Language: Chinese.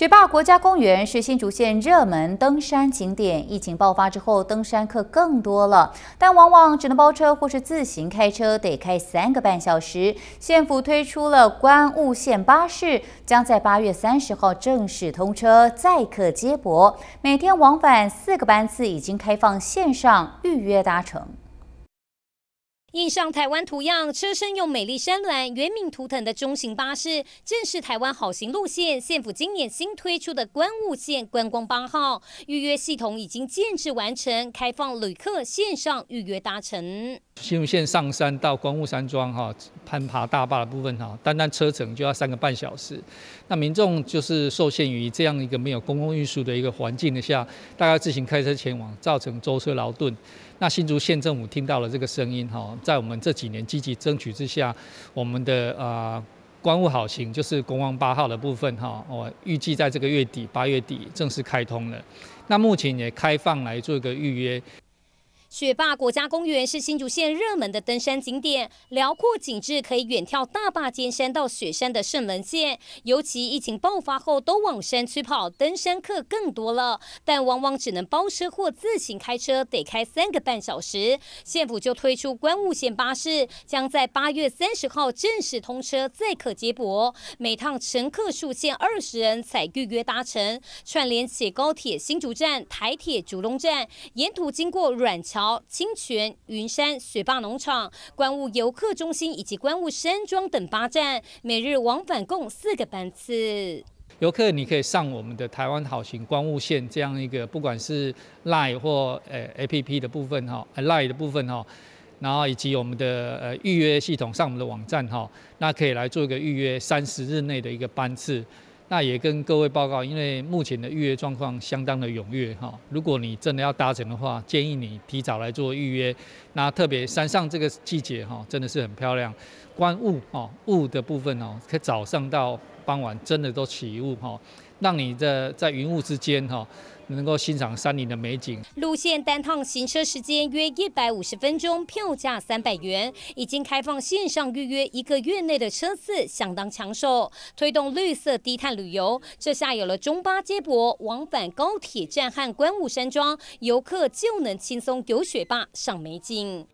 雪霸国家公园是新竹县热门登山景点。疫情爆发之后，登山客更多了，但往往只能包车或是自行开车，得开三个半小时。县府推出了观雾线巴士，将在八月三十号正式通车，载客接驳，每天往返四个班次，已经开放线上预约搭乘。印上台湾图样，车身用美丽山峦、原名图腾的中型巴士，正是台湾好行路线县府今年新推出的观雾线观光八号。预约系统已经建制完成，开放旅客线上预约搭乘。新竹县上山到光雾山庄哈，攀爬大坝的部分哈，单单车程就要三个半小时，那民众就是受限于这样一个没有公共运输的一个环境下，大概自行开车前往，造成舟车劳顿。那新竹县政府听到了这个声音哈，在我们这几年积极争取之下，我们的啊，观光好行就是公望八号的部分哈，我预计在这个月底八月底正式开通了，那目前也开放来做一个预约。雪霸国家公园是新竹县热门的登山景点，辽阔景致可以远眺大坝尖山到雪山的圣门线。尤其疫情爆发后，都往山区跑，登山客更多了，但往往只能包车或自行开车，得开三个半小时。县府就推出观雾线巴士，将在八月三十号正式通车，载客接驳，每趟乘客数限二十人，才预约搭乘，串联起高铁新竹站、台铁竹龙站，沿途经过软桥。清泉、云山、雪霸农场、观雾游客中心以及观雾山庄等八站，每日往返共四个班次。游客，你可以上我们的台湾好行观雾线这样一个，不管是 Line 或呃 APP 的部分哈，Line 的部分哈，然后以及我们的呃预约系统，上我们的网站哈，那可以来做一个预约，三十日内的一个班次。那也跟各位报告，因为目前的预约状况相当的踊跃哈。如果你真的要搭乘的话，建议你提早来做预约。那特别山上这个季节哈，真的是很漂亮，观雾哦雾的部分哦，可以早上到。傍晚真的都起雾哈，让你在在云雾之间哈，能够欣赏山林的美景。路线单趟行车时间约一百五十分钟，票价三百元，已经开放线上预约。一个月内的车次相当抢手，推动绿色低碳旅游。这下有了中巴接驳，往返高铁站和观雾山庄，游客就能轻松丢雪霸赏美景。